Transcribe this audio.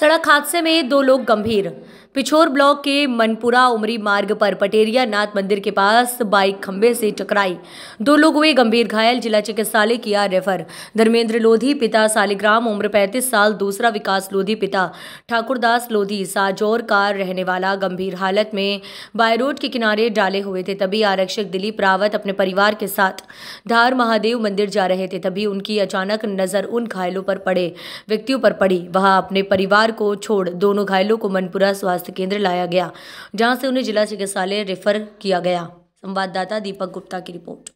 सड़क हादसे में दो लोग गंभीर पिछोर ब्लॉक के मनपुरा उमरी मार्ग पर पटेरिया नाथ मंदिर के पास बाइक खंबे से टकराई दो लोग हुए गंभीर घायल जिला चिकित्सालय किया रेफर धर्मेंद्र लोधी पिता सालिग्राम उम्र पैंतीस साल दूसरा विकास लोधी पिता ठाकुरदास लोधी साजौर का रहने वाला गंभीर हालत में बायरोड के किनारे डाले हुए थे तभी आरक्षक दिलीप रावत अपने परिवार के साथ धार महादेव मंदिर जा रहे थे तभी उनकी अचानक नजर उन घायलों पर पड़े व्यक्तियों पर पड़ी वहां अपने परिवार को छोड़ दोनों घायलों को मनपुरा स्वास्थ्य स्वास्थ्य केंद्र लाया गया जहां से उन्हें जिला चिकित्सालय रेफर किया गया संवाददाता दीपक गुप्ता की रिपोर्ट